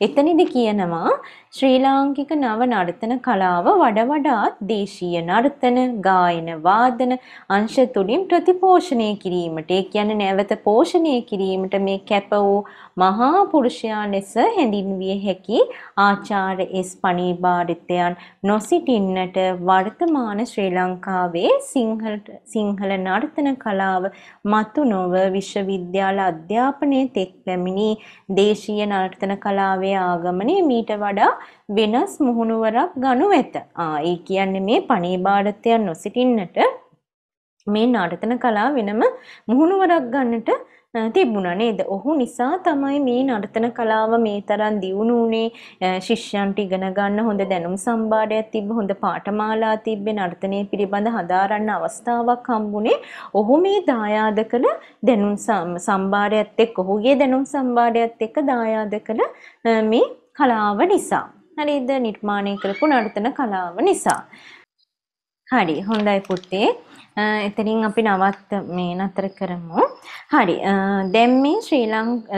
එතනදි කියනවා ශ්‍රී ලාංකික නව නර්තන කලාව වඩ වඩාත් දේශීය නර්තන, ගායන, වාදන අංශ තුලින් ප්‍රතිපෝෂණය කිරීමට, ඒ කියන්නේ නැවත පෝෂණය කිරීමට මේ කැප වූ මහා පුරුෂයා ලෙස හැඳින්විය හැකි ආචාර්ය එස් පණීබාරිතයන් නොසිටින්නට වර්තමාන ශ්‍රී ලංකාවේ සිංහල සිංහල නර්තන කලාව මතු නොව විශ්වවිද්‍යාල අධ්‍යාපනයේ තෙක් පැමිණි දේශීය නර්තන නර්තන කලාවේ ආගමනය මීට වඩා වෙනස් මුහුණුවරක් ගනු ඇත. ඒ කියන්නේ මේ පණී භාරතයන් නොසිටින්නට මේ නර්තන කලාව වෙනම මුහුණුවරක් ගන්නට තිබුණ නේද ඔහු නිසා තමයි මේ නර්තන කලාව මේ තරම් දියුණු වුණේ ශිෂ්‍යන්ට ඉගෙන ගන්න හොඳ දැනුම් සම්භාරයක් තිබ්බ හොඳ පාඨමාලා තිබ්බේ නර්තනය පිළිබඳ හදාරන්න අවස්ථාවක් හම්බුනේ ඔහු මේ දායාද කළ දැනුම් සම්භාරයත් එක්ක ඔහුගේ දැනුම් සම්භාරයත් එක්ක දායාද කළ මේ කලාව නිසා හරිද නිර්මාණය කරපු නර්තන කලාව නිසා හරි හොඳයි පුතේ. එතනින් අපි නවත් මේ නතර කරමු. හරි. දැන් මේ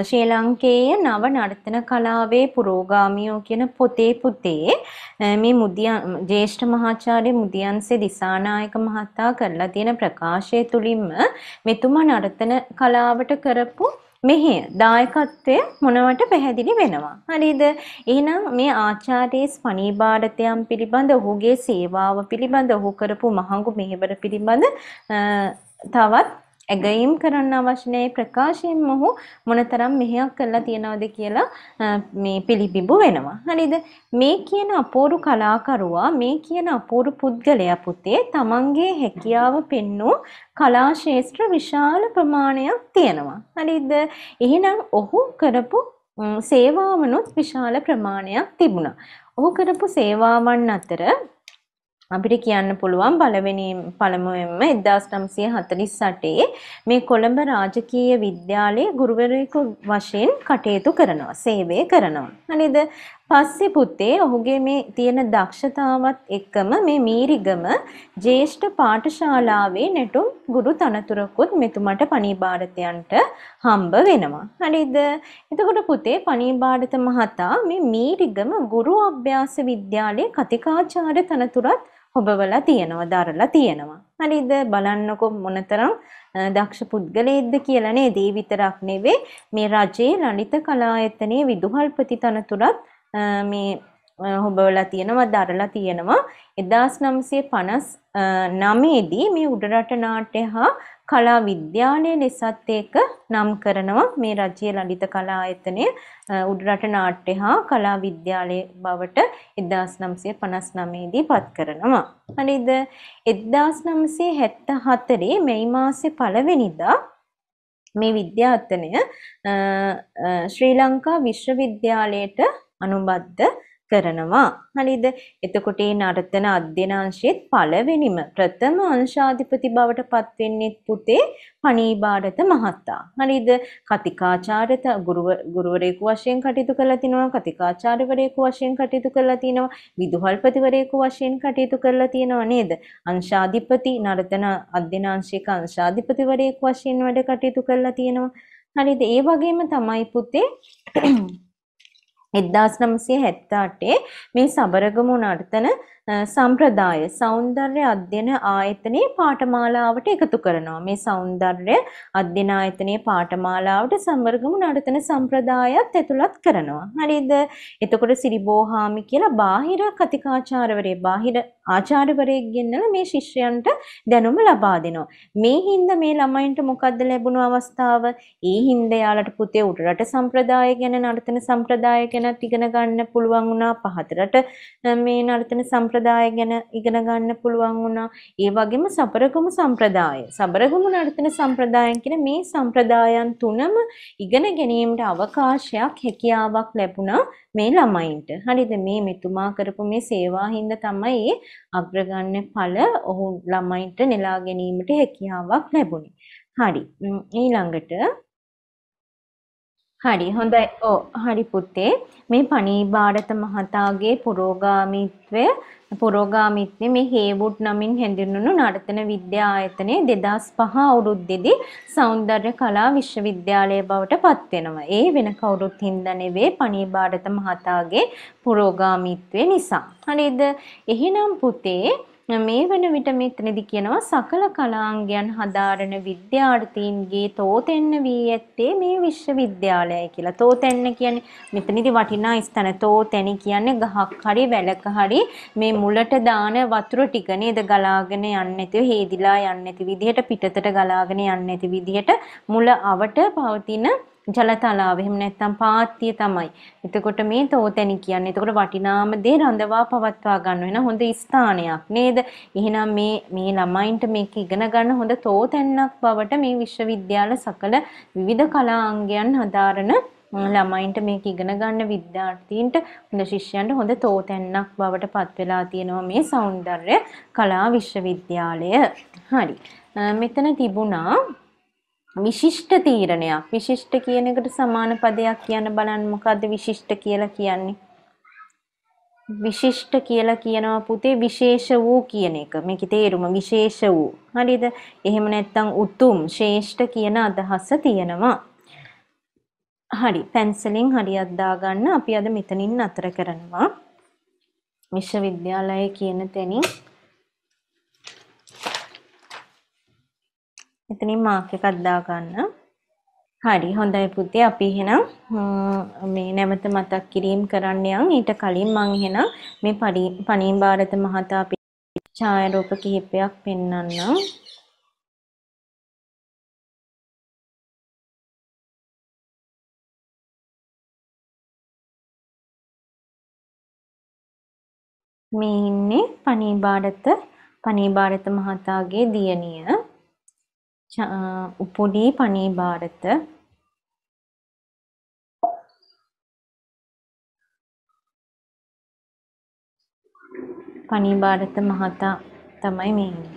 ශ්‍රී ලංකේය නව නර්තන කලාවේ පුරෝගාමියෝ කියන පොතේ පුතේ මේ මුදියන් ජේෂ්ඨ මහාචාර්ය මුදියන්සේ දිසානායක මහතා කරලා තියෙන ප්‍රකාශය තුලින්ම මෙතුමා නර්තන කලාවට කරපු මෙහි දායකත්වය මොනවට පැහැදිලි වෙනවා. හරිද? එහෙනම් මේ ආචාර්යස් පණී භාරතයන් පිළිබඳ ඔහුගේ සේවාව පිළිබඳ ඔහු කරපු මහඟු මෙහෙවර පිළිබඳ තවත් ඇගයීම් කරන්න අවශ්‍ය නැහැ ප්‍රකාශයෙන් මොහු මොනතරම් මෙහෙයක් කරලා තියනවද කියලා මේ පිළිබිඹු වෙනවා. හරිද? මේ කියන අපූරු කලාකරුවා මේ කියන අපූරු පුද්ගලයා පුතේ තමන්ගේ හැකියාව පෙන්වූ කලා ශාස්ත්‍ර විශාල ප්‍රමාණයක් තියෙනවා. හරිද? එහෙනම් ඔහු කරපු සේවාවනොත් විශාල ප්‍රමාණයක් තිබුණා. ඔහු කරපු සේවාවන් අතර අපිට කියන්න පුළුවන් පළවෙනි පළමුවෙන්ම 1948 මේ කොළඹ රාජකීය විද්‍යාලයේ ගුරුවරයෙකු වශයෙන් කටයුතු කරනවා සේවය කරනවා. හරිද? පස්සේ පුතේ ඔහුගේ මේ තියෙන දක්ෂතාවත් එක්කම මේ මීරිගම ජේෂ්ඨ පාඨශාලාවේ නැටුම් ගුරු තනතුරකුත් මෙතුමට පණිභාරතයන්ට හම්බ වෙනවා. හරිද? එතකොට පුතේ පණිභාරත මහතා මේ මීරිගම ගුරු අභ්‍යාස විද්‍යාලයේ කතිකාචාර්ය තනතුරත් හොබවලා තියෙනවා, දරලා තියෙනවා. හරිද? බලන්නකො මොනතරම් දක්ෂ පුද්ගලයෙක්ද කියලා නේද? ඒ විතරක් නෙවෙයි මේ රජයේ ලලිත කලායතනයේ විදුහල්පති තනතුරත් මේ හොබවලා තියෙනවා දරලා තියෙනවා 1959 දී මේ උඩරට නාට්‍ය හා කලා විද්‍යාලය ලෙසත් ඒක නම් කරනවා මේ රජයේ ලලිත කලා ආයතනය උඩරට නාට්‍ය හා කලා විද්‍යාලය බවට 1959 දී පත් කරනවා. හරිද? 1974 මැයි මාසේ පළවෙනිදා මේ විද්‍යායතනය ශ්‍රී ලංකා විශ්වවිද්‍යාලයට අනුබද්ධ කරනවා. හරිද? එතකොට මේ නර්තන අධ්‍යනාංශයේත් පළවෙනිම ප්‍රථම අංශාධිපති බවට පත් වෙන්නේ පුතේ පණීභාරත මහතා. හරිද? කතිකාචාරත ගුරුවරයෙකු වශයෙන් කටයුතු කරලා තිනවා, කතිකාචාර්යවරයෙකු වශයෙන් කටයුතු කරලා තිනවා, විදුහල්පතිවරයෙකු වශයෙන් කටයුතු කරලා තිනවා නේද? අංශාධිපති නර්තන අධ්‍යනාංශයක අංශාධිපතිවරයෙකු වශයෙන් වැඩ කටයුතු කරලා තිනවා. හරිද? ඒ වගේම තමයි පුතේ 1978 මේ සබරගමු නර්තන සම්ප්‍රදාය සෞන්දර්ය අධ්‍යන ආයතනයේ පාඨමාලාවට එකතු කරනවා. මේ සෞන්දර්ය අධ්‍යන ආයතනයේ පාඨමාලාවට සමර්ගමු නර්තන සම්ප්‍රදායත් ඇතුළත් කරනවා. හරිද? එතකොට සිරිබෝහාමි කියලා බාහිර කතිකාචාර්යවරේ බාහිර ආචාර්යවරයෙක් ගෙන්නලා මේ ශිෂ්‍යයන්ට දැනුම ලබා දෙනවා. මේ හින්දා මේ ළමයින්ට මොකද්ද ලැබුණු අවස්ථාව? ඒ හින්දා යාලට පුතේ උඩරට සම්ප්‍රදාය ගැන නර්තන සම්ප්‍රදාය ගැන ඉගෙන ගන්න පුළුවන් වුණා. පහතරට මේ නර්තන සම්ප්‍රදාය සම්ප්‍රදාය ගැන ඉගෙන ගන්න පුළුවන් වුණා. ඒ වගේම සබරගමු සම්ප්‍රදාය. සබරගමු නර්තන සම්ප්‍රදායන් කියන මේ සම්ප්‍රදායන් තුනම ඉගෙන ගැනීමට අවකාශයක් හැකියාවක් ලැබුණා මේ ළමයින්ට. හරිද? මේ මෙතුමා කරපු මේ සේවා හින්දා තමයි අග්‍රගන්න ඵල ඔහු ළමයින්ට නෙලා ගැනීමට හැකියාවක් ලැබුණේ. හරි. ඊළඟට හරි හොඳයි. ඔව් හරි පුතේ. මේ පණී භාරත මහතාගේ පුරෝගාමීත්වය පුරෝගාමිත්වය මේ හේවුඩ් නමින් හැඳින්වුණු නර්තන විද්‍යා ආයතනයේ 2005 අවුරුද්දේදී සෞන්දර්ය කලා විශ්වවිද්‍යාලය බවට පත් වෙනවා. ඒ වෙන කවුරුත් හින්දා නෙවෙයි පණී බාරත මහතාගේ පුරෝගාමිත්වය නිසා. හරිද? එහෙනම් පුතේ මේ වන විට මෙතනදි කියනවා සකල කලාංගයන් හදාරන විද්‍යාර්ථීන්ගේ තෝතෙන්න වී ඇත්තේ මේ විශ්වවිද්‍යාලය කියලා. තෝතෙන්න කියන්නේ මෙතනදි වටිනා ස්ථාන. තෝතෙනි කියන්නේ ගහක් හරි වැලක හරි මේ මුලට දාන වතුර ටික නේද ගලාගෙන යන්නේ නැතිව හේදිලා යන්නේ නැති විදිහට පිටතට ගලාගෙන යන්නේ නැති විදිහට මුල අවට පවතින ජලතලාව එහෙම නැත්නම් පාත්තිය තමයි. එතකොට මේ තෝතැනි කියන්නේ එතකොට වටිනාම දේ රඳවා පවත්වා ගන්න වෙන හොඳ ස්ථානයක් නේද? එහෙනම් මේ මේ ළමයින්ට මේක ඉගෙන ගන්න හොඳ තෝතැන්නක් බවට මේ විශ්වවිද්‍යාල සකල විවිධ කලා අංගයන් හදාරන ළමයින්ට මේක ඉගෙන ගන්න විද්‍යාර්ථීන්ට හොඳ ශිෂ්‍යයන්ට හොඳ තෝතැන්නක් බවට පත් වෙලා තියෙනවා මේ సౌందර්ය කලා විශ්වවිද්‍යාලය. හරි. මෙතන තිබුණා විශිෂ්ට තීරණයක් විශිෂ්ට කියන එකට සමාන පදයක් කියන්න බලන්න මොකද්ද විශිෂ්ට කියලා කියන්නේ විශිෂ්ට කියලා කියනවා පුතේ විශේෂ වූ කියන එක මේකේ තේරුම විශේෂ වූ හරිද එහෙම නැත්නම් උතුම් ශ්‍රේෂ්ඨ කියන අදහස තියෙනවා හරි පැන්සලින් හරියක් දාගන්න අපි අද මෙතනින් අතර කරනවා විශ්වවිද්‍යාලය කියන තැනින් එතනින් මාක් එකක් දාගන්න. හරි හොඳයි පුතේ අපි එහෙනම් මේ නැවත මතක් කිරීම කරන්න යන් ඊට කලින් මම එහෙනම් මේ පණීම් ಭಾರತ මහතා අපි ඡායාරූප කිහිපයක් පෙන්වන්නම්. මේ ඉන්නේ පණීම් ಭಾರತ පණීම් ಭಾರත මහතාගේ දියණිය උපොඩි පනී භාරත පනී භාරත මහතා තමයි මේ ඉන්නේ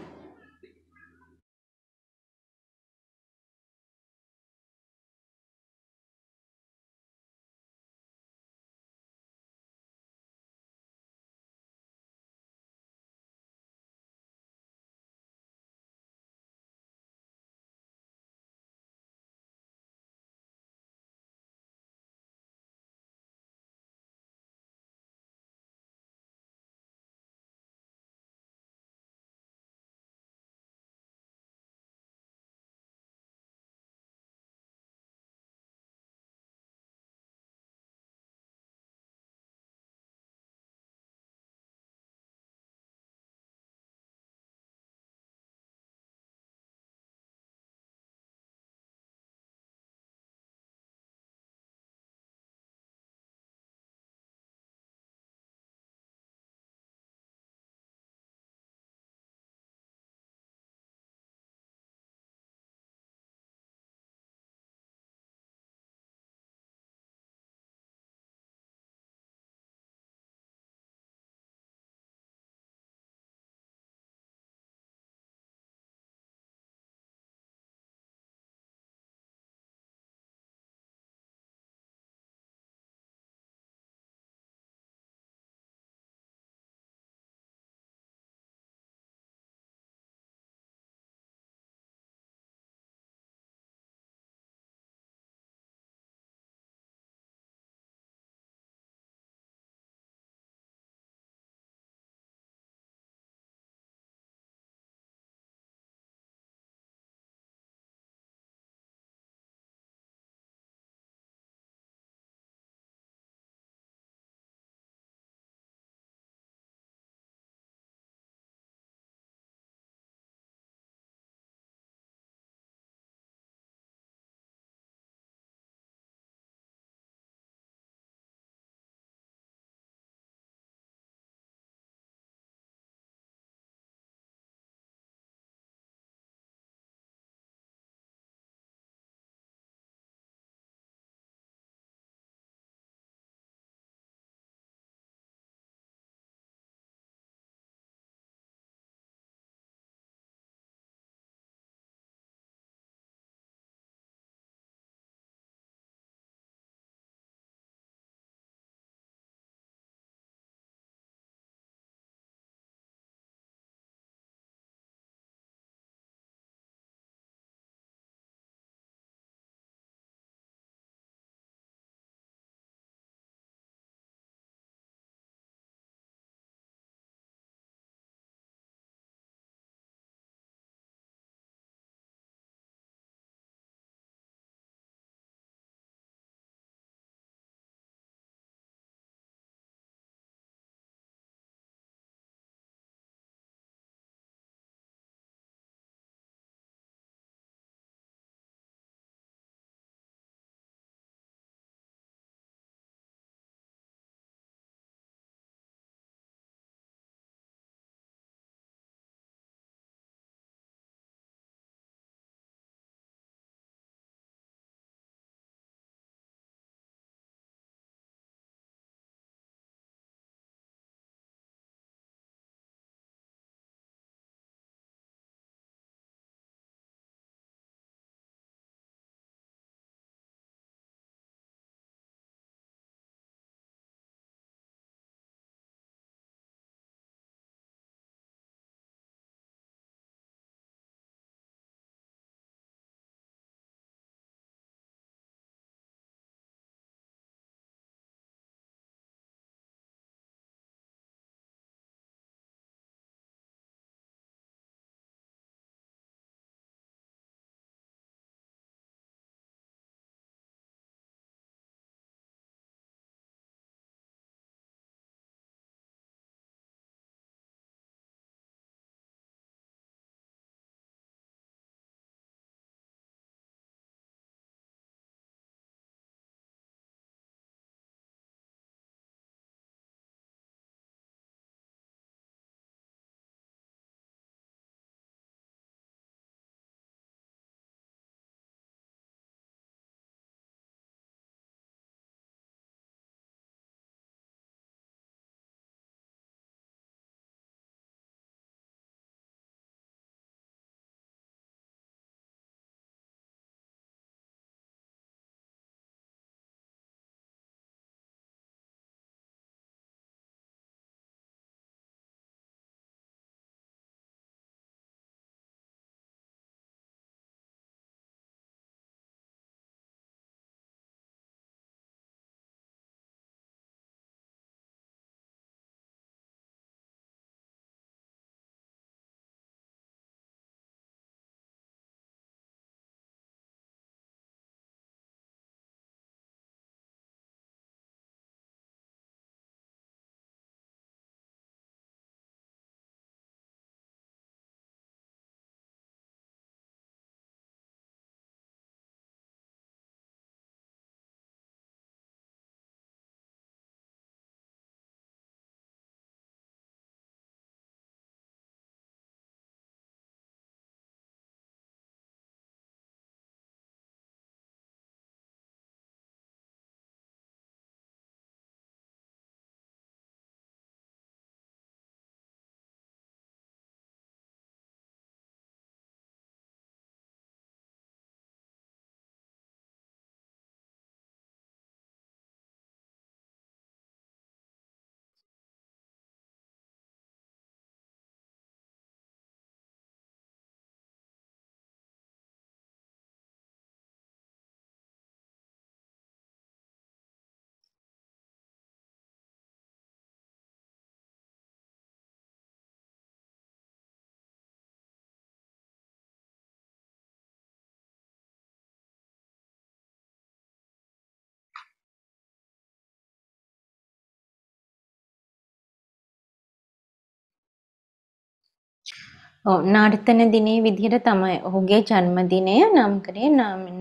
ඔව් නර්තන දිනේ විදිහට තමයි ඔහුගේ ජන්මදිනය නම් කරේ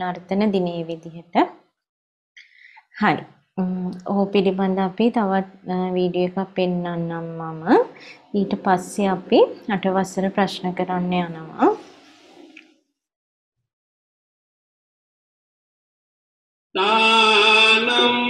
නර්තන දිනේ විදිහට. හරි. ඔහු පිළිබඳ අපි තවත් වීඩියෝ එකක් පෙන්වන්නම් මම. ඊට පස්සේ අපි අටවසර ප්‍රශ්න කරන්න යනවා. නානම්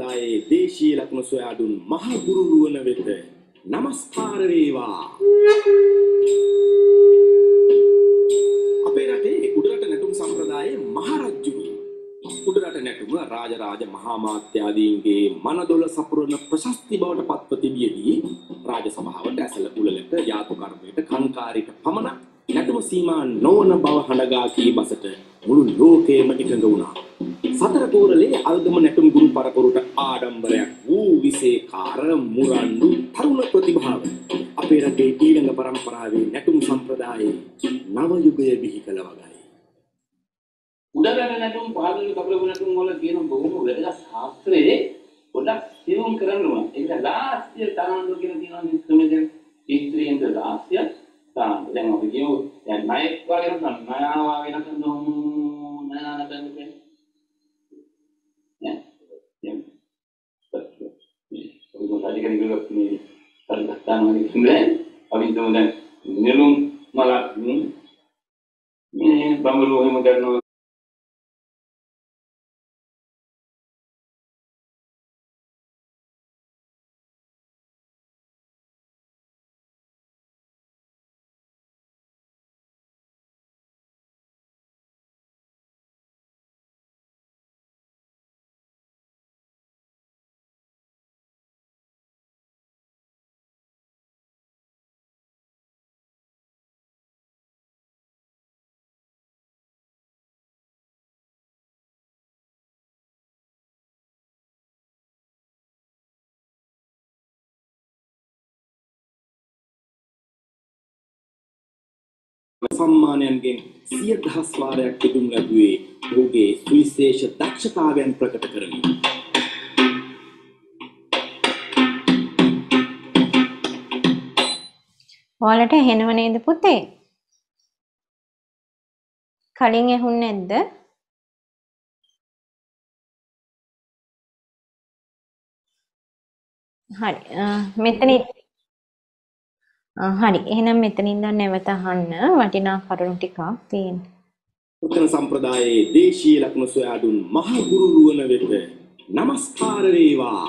සම්ප්‍රදායේ දේශීය ලකුණු සොයා දුන් මහ ගුරු රුවන වෙත নমස්කාර වේවා අපේ රටේ උඩරට නැටුම් සම්ප්‍රදායේ මහරජුනි උඩරට නැටුම රාජරාජ මහා මාත්‍යාදීන්ගේ මනදොල සපුරන ප්‍රශස්ති බවට පත්ව තිබියදී රාජ සභාවට ඇසල කුලලට යාතු කර්මයට කන්කාරීට පමණක් නැටුම සීමා නොවන බව හඬගා කී බසට මුළු ලෝකයේම එකඟ වුණා සතර තෝරලේ අල්ගම නැටුම් ගුරු පරපුරට ආඩම්බරයක් වූ විසේකාර මුරන්දු තරුණ ප්‍රතිභාව අපේ රටේ ඊළඟ පරම්පරාවේ නැටුම් සම්ප්‍රදායේ නව යුගය බිහි කළ වගයි. උඩරට නැටුම් පාරමික කපලපු නැටුම් වල තියෙන බොහොම වැදගත් ශාස්ත්‍රයේ ගොඩක් සියුම් කරනවා. ඒකට ලාස්‍ය තරංග කියලා තියෙනවා නිස්කමෙන් දැන් ඉස්ත්‍රියෙන්ද ලාස්‍ය තරංග. දැන් අපි කියමු දැන් ණයක් වගේ නම් ණයාවා වෙනකන් දුම් ණයාන බඳුනේ රජකරගලක්නේ සල්ගස්ථානවල ඉඳලා අපි දැන් නෙළුම් මලක් මේ බඹලෝ එහෙම කරනවා සම්මානයන්ගෙන් සිය දහස් වාරයක් පිටුම් ලැබුවේ ඔහුගේ සුවිශේෂ දක්ෂතාවයන් ප්‍රකට කරමින්. ඔයාලට ඇහෙනව නේද පුතේ? කලින් ඇහුන්නේ නැද්ද? හරි. මෙතන හරි. එහෙනම් මෙතනින් දැන් නැවත අහන්න වටිනා කරුණු ටිකක් තියෙනවා. උත්තර සම්ප්‍රදායේ දේශීය ලක්ෂණ සොයා දුන් මහ ගුරු රුවන වෙත নমස්කාර වේවා.